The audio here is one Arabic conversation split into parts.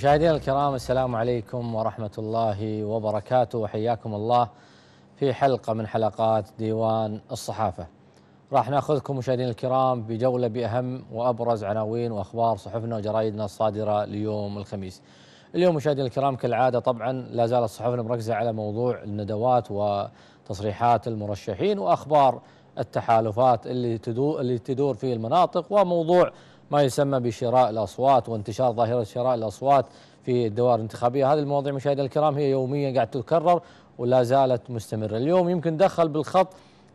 مشاهدينا الكرام السلام عليكم ورحمة الله وبركاته وحياكم الله في حلقة من حلقات ديوان الصحافة راح ناخذكم مشاهدينا الكرام بجولة بأهم وأبرز عناوين وأخبار صحفنا وجرائدنا الصادرة ليوم الخميس اليوم مشاهدينا الكرام كالعادة طبعا لا زالت صحفنا مركزة على موضوع الندوات وتصريحات المرشحين وأخبار التحالفات اللي تدور, اللي تدور في المناطق وموضوع ما يسمى بشراء الأصوات وانتشار ظاهرة شراء الأصوات في الدوائر الانتخابية هذه المواضيع مشاهدينا الكرام هي يوميا قاعد تتكرر ولا زالت مستمرة اليوم يمكن دخل بالخط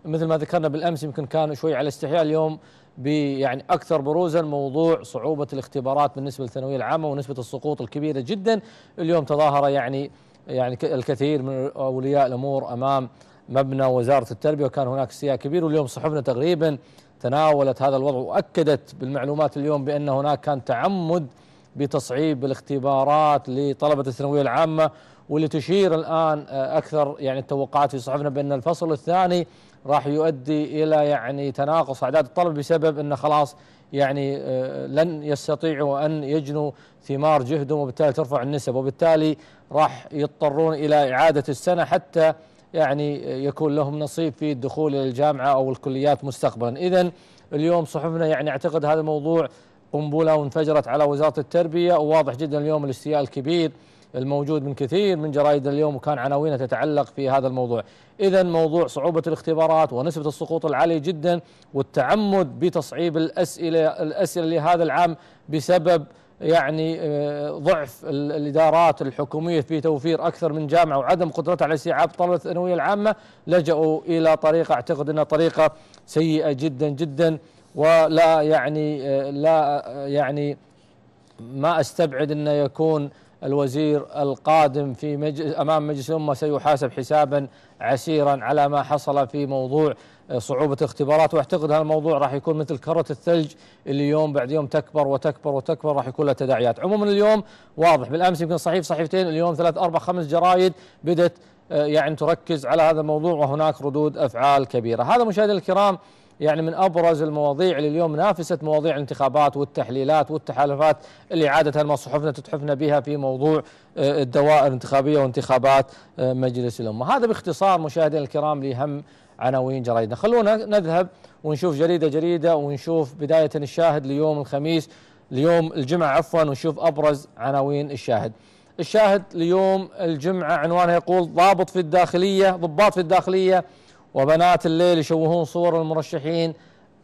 مثل ما ذكرنا بالأمس يمكن كان شوي على استحياء اليوم يعني اكثر بروزا موضوع صعوبه الاختبارات بالنسبه للثانويه العامه ونسبه السقوط الكبيره جدا اليوم تظاهر يعني يعني الكثير من اولياء الامور امام مبنى وزاره التربيه وكان هناك استياء كبير واليوم صحفنا تقريبا تناولت هذا الوضع واكدت بالمعلومات اليوم بان هناك كان تعمد بتصعيب الاختبارات لطلبه الثانويه العامه واللي تشير الان آه، اكثر يعني التوقعات في صحفنا بان الفصل الثاني راح يؤدي الى يعني تناقص اعداد الطلبه بسبب انه خلاص يعني آه، لن يستطيعوا ان يجنوا ثمار جهدهم وبالتالي ترفع النسب وبالتالي راح يضطرون الى اعاده السنه حتى يعني يكون لهم نصيب في الدخول الى الجامعه او الكليات مستقبلا اذا اليوم صحفنا يعني اعتقد هذا الموضوع قنبله وانفجرت على وزاره التربيه وواضح جدا اليوم الاستياء الكبير الموجود من كثير من جرائد اليوم وكان عناوينها تتعلق في هذا الموضوع إذا موضوع صعوبة الاختبارات ونسبة السقوط العالية جدا والتعمد بتصعيب الأسئلة, الأسئلة لهذا العام بسبب يعني آه، ضعف الادارات الحكوميه في توفير اكثر من جامعه وعدم قدرتها على استيعاب طلبه الثانويه العامه لجأوا الى طريقه اعتقد انها طريقه سيئه جدا جدا ولا يعني آه، لا آه، يعني ما استبعد انه يكون الوزير القادم في مجلس امام مجلس الامه سيحاسب حسابا عسيرا على ما حصل في موضوع صعوبة الاختبارات واعتقد هذا الموضوع راح يكون مثل كرة الثلج اللي يوم بعد يوم تكبر وتكبر وتكبر راح يكون لها تداعيات عموما اليوم واضح بالأمس يمكن صحيف صحيفتين اليوم ثلاث أربع خمس جرايد بدأت آه، يعني تركز على هذا الموضوع وهناك ردود أفعال كبيرة هذا مشاهدينا الكرام يعني من ابرز المواضيع اللي اليوم نافست مواضيع الانتخابات والتحليلات والتحالفات اللي عاده ما صحفنا تتحفنا بها في موضوع آه، الدوائر الانتخابيه وانتخابات آه، مجلس الامه، هذا باختصار مشاهدينا الكرام لهم عناوين جرائدنا خلونا نذهب ونشوف جريدة جريدة ونشوف بداية الشاهد ليوم الخميس ليوم الجمعة عفوا ونشوف أبرز عناوين الشاهد الشاهد ليوم الجمعة عنوانه يقول ضابط في الداخلية ضباط في الداخلية وبنات الليل يشوهون صور المرشحين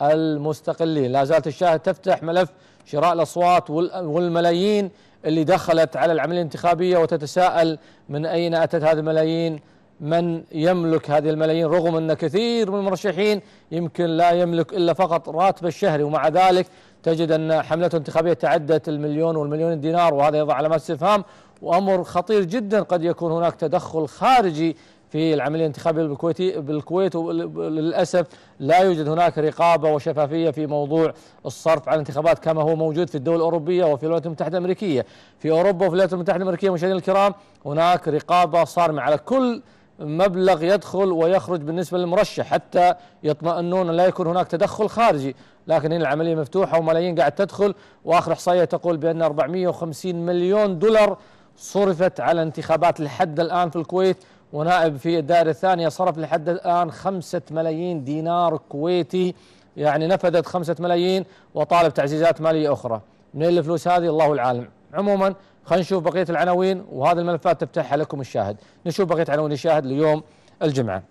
المستقلين لا زالت الشاهد تفتح ملف شراء الأصوات والملايين اللي دخلت على العملية الانتخابية وتتساءل من أين أتت هذه الملايين من يملك هذه الملايين رغم أن كثير من المرشحين يمكن لا يملك إلا فقط راتب الشهري ومع ذلك تجد أن حملته الانتخابية تعدت المليون والمليون دينار وهذا يضع على استفهام وأمر خطير جدا قد يكون هناك تدخل خارجي في العملية الانتخابية بالكويتي بالكويت وللأسف لا يوجد هناك رقابة وشفافية في موضوع الصرف على الانتخابات كما هو موجود في الدول الأوروبية وفي الولايات المتحدة الأمريكية في أوروبا وفي الولايات المتحدة الأمريكية مشاهدينا الكرام هناك رقابة صارمة على كل مبلغ يدخل ويخرج بالنسبة للمرشح حتى يطمئنون لا يكون هناك تدخل خارجي لكن هنا العملية مفتوحة وملايين قاعد تدخل وآخر إحصائية تقول بأن 450 مليون دولار صرفت على انتخابات لحد الآن في الكويت ونائب في الدائرة الثانية صرف لحد الآن خمسة ملايين دينار كويتي يعني نفذت خمسة ملايين وطالب تعزيزات مالية أخرى من الفلوس هذه الله العالم عموما خلينا نشوف بقيه العناوين وهذه الملفات تفتحها لكم الشاهد نشوف بقيه عناوين الشاهد ليوم الجمعه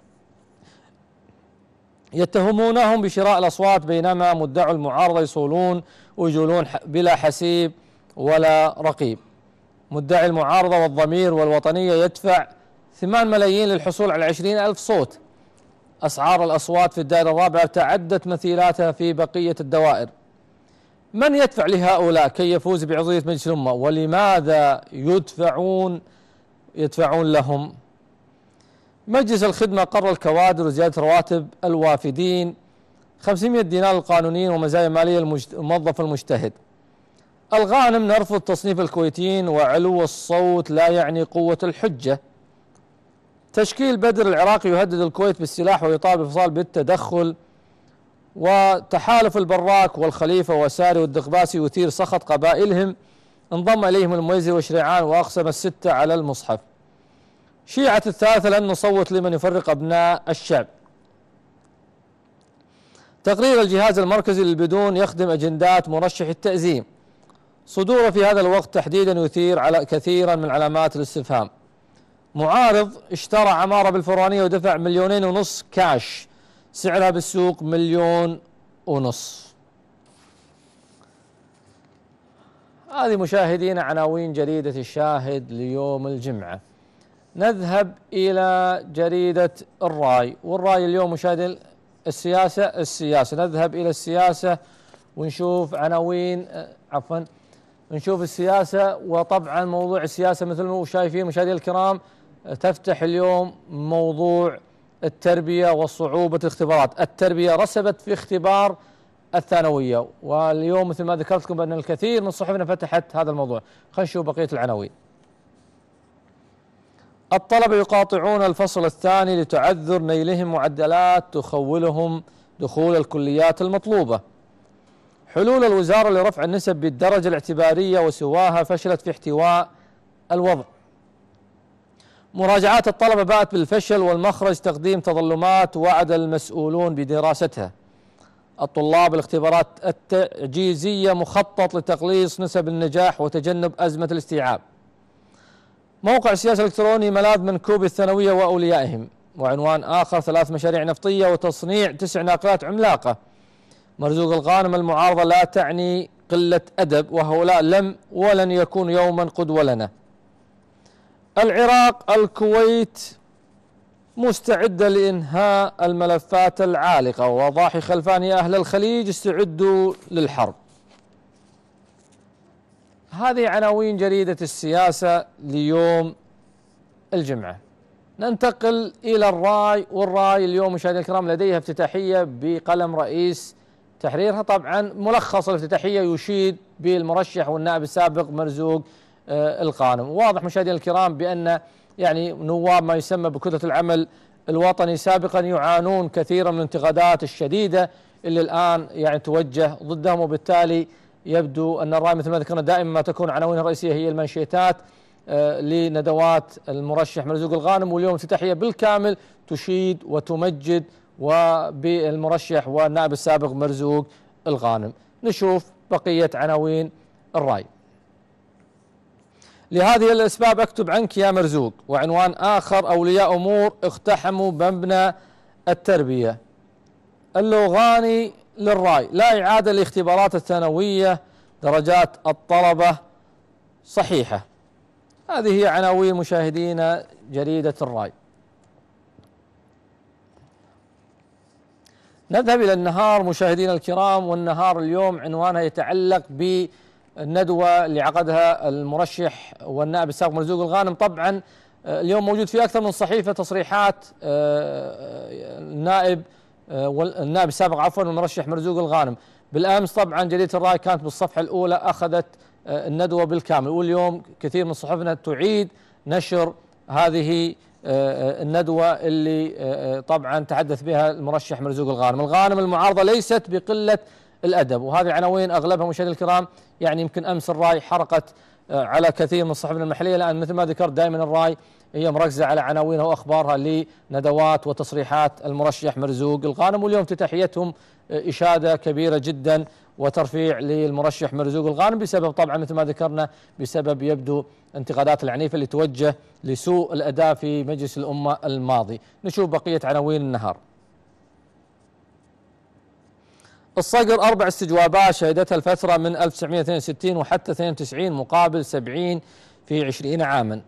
يتهمونهم بشراء الاصوات بينما مدعوا المعارضه يصولون ويجولون بلا حسيب ولا رقيب مدعي المعارضه والضمير والوطنيه يدفع 8 ملايين للحصول على 20 ألف صوت أسعار الأصوات في الدائرة الرابعة تعدت مثيلاتها في بقية الدوائر من يدفع لهؤلاء كي يفوز بعضوية مجلس الأمة ولماذا يدفعون يدفعون لهم مجلس الخدمة قرر الكوادر وزيادة رواتب الوافدين 500 دينار القانونيين ومزايا مالية الموظف المجتهد الغانم نرفض تصنيف الكويتيين وعلو الصوت لا يعني قوة الحجة تشكيل بدر العراقي يهدد الكويت بالسلاح ويطالب الفصال بالتدخل وتحالف البراك والخليفة والساري والدقباسي يثير سخط قبائلهم انضم إليهم الميزي وشريعان وأقسم الستة على المصحف شيعة الثالثة لن نصوت لمن يفرق أبناء الشعب تقرير الجهاز المركزي للبدون يخدم أجندات مرشح التأزيم صدوره في هذا الوقت تحديدا يثير على كثيرا من علامات الاستفهام معارض اشترى عمارة بالفرانية ودفع مليونين ونصف كاش سعرها بالسوق مليون ونص هذه مشاهدينا عناوين جريدة الشاهد ليوم الجمعة نذهب إلى جريدة الرأي والرأي اليوم مشاهد السياسة السياسة نذهب إلى السياسة ونشوف عناوين آه، عفوا نشوف السياسة وطبعا موضوع السياسة مثل ما شايفين مشاهدينا الكرام آه، تفتح اليوم موضوع التربية وصعوبة الاختبارات التربية رسبت في اختبار الثانوية واليوم مثل ما ذكرت لكم بأن الكثير من صحفنا فتحت هذا الموضوع خلينا نشوف بقية العناوين الطلبة يقاطعون الفصل الثاني لتعذر نيلهم معدلات تخولهم دخول الكليات المطلوبة حلول الوزارة لرفع النسب بالدرجة الاعتبارية وسواها فشلت في احتواء الوضع مراجعات الطلبة باءت بالفشل والمخرج تقديم تظلمات وعد المسؤولون بدراستها الطلاب الاختبارات التعجيزية مخطط لتقليص نسب النجاح وتجنب أزمة الاستيعاب موقع السياسة الإلكتروني ملاذ منكوب الثانوية وأوليائهم وعنوان آخر ثلاث مشاريع نفطية وتصنيع تسع ناقلات عملاقة مرزوق الغانم المعارضة لا تعني قلة أدب وهؤلاء لم ولن يكون يوما قدوة لنا العراق الكويت مستعدة لإنهاء الملفات العالقة وضاحي خلفاني أهل الخليج استعدوا للحرب هذه عناوين جريدة السياسة ليوم الجمعة ننتقل إلى الراي والراي اليوم مشاهدينا الكرام لديها افتتاحية بقلم رئيس تحريرها طبعا ملخص الافتتاحية يشيد بالمرشح والنائب السابق مرزوق آه، القانون واضح مشاهدينا الكرام بأن يعني نواب ما يسمى بكتلة العمل الوطني سابقا يعانون كثيرا من الانتقادات الشديدة اللي الآن يعني توجه ضدهم وبالتالي يبدو أن الرأي مثل ما ذكرنا دائما ما تكون عناوينها الرئيسية هي المنشيتات آه، لندوات المرشح مرزوق الغانم واليوم افتتاحية بالكامل تشيد وتمجد وبالمرشح والنائب السابق مرزوق الغانم نشوف بقية عناوين الرأي لهذه الأسباب أكتب عنك يا مرزوق وعنوان آخر أولياء أمور اقتحموا مبنى التربية اللوغاني للرأي لا إعادة لاختبارات الثانوية درجات الطلبة صحيحة هذه هي عناوين مشاهدينا جريدة الرأي نذهب إلى النهار مشاهدينا الكرام والنهار اليوم عنوانها يتعلق ب الندوة اللي عقدها المرشح والنائب السابق مرزوق الغانم طبعا آه، اليوم موجود في أكثر من صحيفة تصريحات آه، آه، النائب والنائب السابق عفوا والمرشح مرزوق الغانم بالأمس طبعا جريدة الرأي كانت بالصفحة الأولى أخذت الندوة بالكامل واليوم كثير من صحفنا تعيد نشر هذه الندوة اللي طبعا تحدث بها المرشح مرزوق الغانم الغانم المعارضة ليست بقلة الأدب وهذه عناوين أغلبها مشاهدينا الكرام يعني يمكن امس الراي حرقت آه، على كثير من الصحف المحليه لان مثل ما ذكرت دائما الراي هي مركزه على عناوينها واخبارها لندوات وتصريحات المرشح مرزوق الغانم واليوم تتحيتهم آه، اشاده كبيره جدا وترفيع للمرشح مرزوق الغانم بسبب طبعا مثل ما ذكرنا بسبب يبدو انتقادات العنيفه اللي توجه لسوء الاداء في مجلس الامه الماضي نشوف بقيه عناوين النهار الصقر أربع استجوابات شهدتها الفترة من 1962 وحتى 92 مقابل 70 في 20 عاما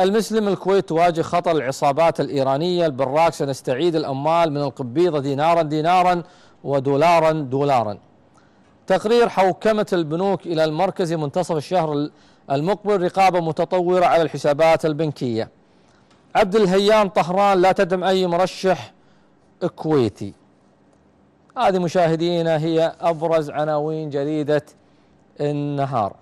المسلم الكويت تواجه خطر العصابات الإيرانية البراك سنستعيد الأموال من القبيضة دينارا دينارا ودولارا دولارا تقرير حوكمة البنوك إلى المركز منتصف الشهر المقبل رقابة متطورة على الحسابات البنكية عبد الهيان طهران لا تدعم أي مرشح كويتي هذه مشاهدينا هي أبرز عناوين جريدة النهار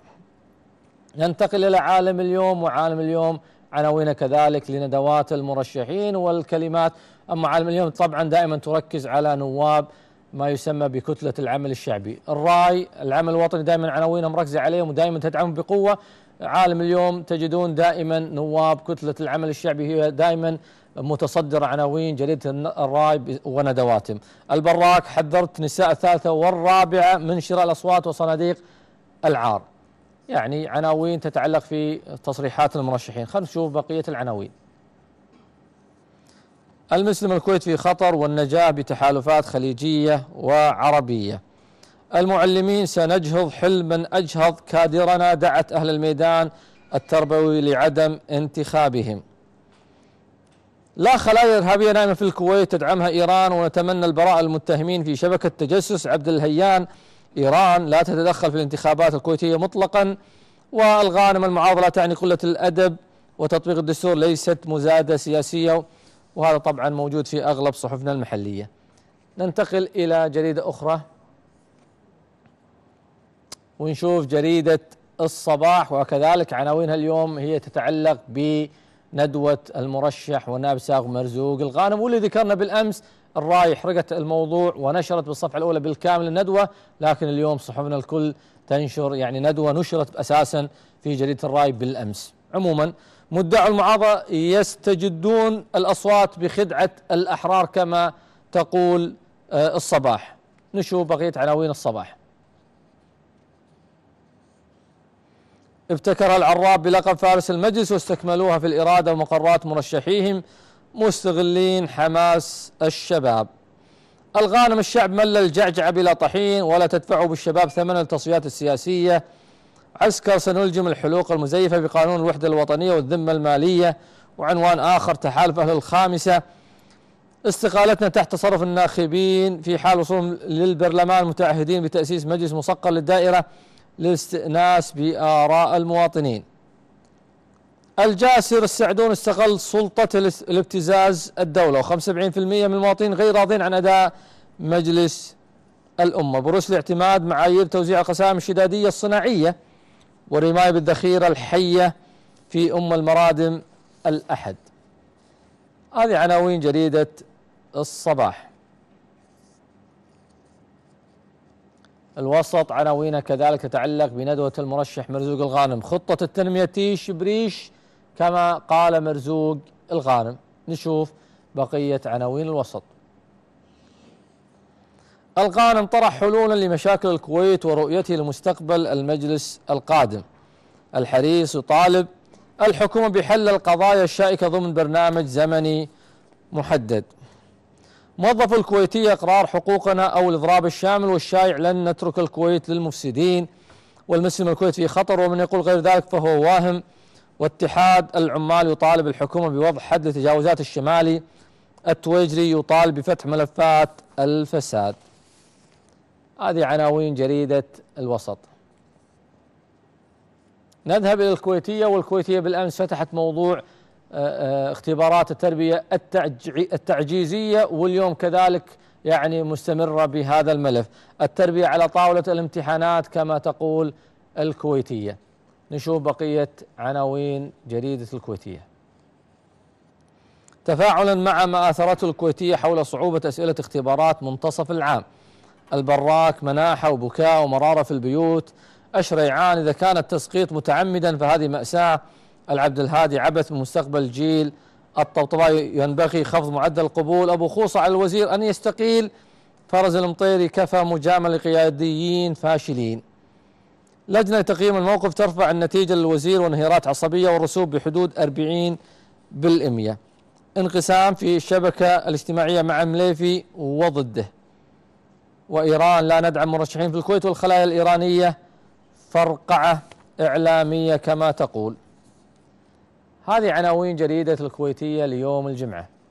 ننتقل إلى عالم اليوم وعالم اليوم عناوين كذلك لندوات المرشحين والكلمات أما عالم اليوم طبعا دائما تركز على نواب ما يسمى بكتلة العمل الشعبي الرأي العمل الوطني دائما عناوينه مركزة عليهم ودائما تدعم بقوة عالم اليوم تجدون دائما نواب كتلة العمل الشعبي هي دائما متصدر عناوين جريدة الراي وندواتهم البراك حذرت نساء الثالثة والرابعة من شراء الأصوات وصناديق العار يعني عناوين تتعلق في تصريحات المرشحين خلينا نشوف بقية العناوين المسلم الكويت في خطر والنجاة بتحالفات خليجية وعربية المعلمين سنجهض حلما أجهض كادرنا دعت أهل الميدان التربوي لعدم انتخابهم لا خلايا إرهابية نائمة في الكويت تدعمها إيران ونتمنى البراءة المتهمين في شبكة تجسس عبد الهيان إيران لا تتدخل في الانتخابات الكويتية مطلقا والغانم المعاضلة تعني قلة الأدب وتطبيق الدستور ليست مزادة سياسية وهذا طبعا موجود في أغلب صحفنا المحلية ننتقل إلى جريدة أخرى ونشوف جريدة الصباح وكذلك عناوينها اليوم هي تتعلق ب ندوة المرشح ونائب ساغ مرزوق الغانم واللي ذكرنا بالأمس الراي حرقت الموضوع ونشرت بالصفحة الأولى بالكامل الندوة لكن اليوم صحفنا الكل تنشر يعني ندوة نشرت أساسا في جريدة الراي بالأمس عموما مدعي المعاضة يستجدون الأصوات بخدعة الأحرار كما تقول آه، الصباح نشوف بقية عناوين الصباح ابتكر العراب بلقب فارس المجلس واستكملوها في الإرادة ومقرات مرشحيهم مستغلين حماس الشباب الغانم الشعب مل الجعجعة بلا طحين ولا تدفعه بالشباب ثمن التصفيات السياسية عسكر سنلجم الحلوق المزيفة بقانون الوحدة الوطنية والذمة المالية وعنوان آخر تحالف أهل الخامسة استقالتنا تحت تصرف الناخبين في حال وصولهم للبرلمان متعهدين بتأسيس مجلس مصقل للدائرة للاستئناس بآراء المواطنين الجاسر السعدون استغل سلطة الابتزاز الدولة و75% من المواطنين غير راضين عن أداء مجلس الأمة بروس اعتماد معايير توزيع القسائم الشدادية الصناعية والرماية بالذخيرة الحية في أم المرادم الأحد هذه عناوين جريدة الصباح الوسط عناوينه كذلك تتعلق بندوة المرشح مرزوق الغانم خطة التنمية تيش بريش كما قال مرزوق الغانم نشوف بقية عناوين الوسط الغانم طرح حلولا لمشاكل الكويت ورؤيته لمستقبل المجلس القادم الحريص يطالب الحكومة بحل القضايا الشائكة ضمن برنامج زمني محدد موظف الكويتي اقرار حقوقنا او الاضراب الشامل والشايع لن نترك الكويت للمفسدين والمسلم الكويت في خطر ومن يقول غير ذلك فهو واهم واتحاد العمال يطالب الحكومه بوضع حد لتجاوزات الشمالي التويجري يطالب بفتح ملفات الفساد هذه عناوين جريده الوسط نذهب الى الكويتيه والكويتيه بالامس فتحت موضوع اختبارات التربية التعجيزية واليوم كذلك يعني مستمرة بهذا الملف التربية على طاولة الامتحانات كما تقول الكويتية نشوف بقية عناوين جريدة الكويتية تفاعلا مع ما اثرته الكويتيه حول صعوبه اسئله اختبارات منتصف العام. البراك مناحه وبكاء ومراره في البيوت، الشريعان اذا كان التسقيط متعمدا فهذه ماساه العبد الهادي عبث بمستقبل جيل الطوطباء ينبغي خفض معدل القبول أبو خوصة على الوزير أن يستقيل فرز المطيري كفى مجاملة لقياديين فاشلين لجنة تقييم الموقف ترفع النتيجة للوزير وانهيارات عصبية والرسوب بحدود 40 بالإمية انقسام في الشبكة الاجتماعية مع مليفي وضده وإيران لا ندعم مرشحين في الكويت والخلايا الإيرانية فرقعة إعلامية كما تقول هذه عناوين جريدة الكويتية ليوم الجمعة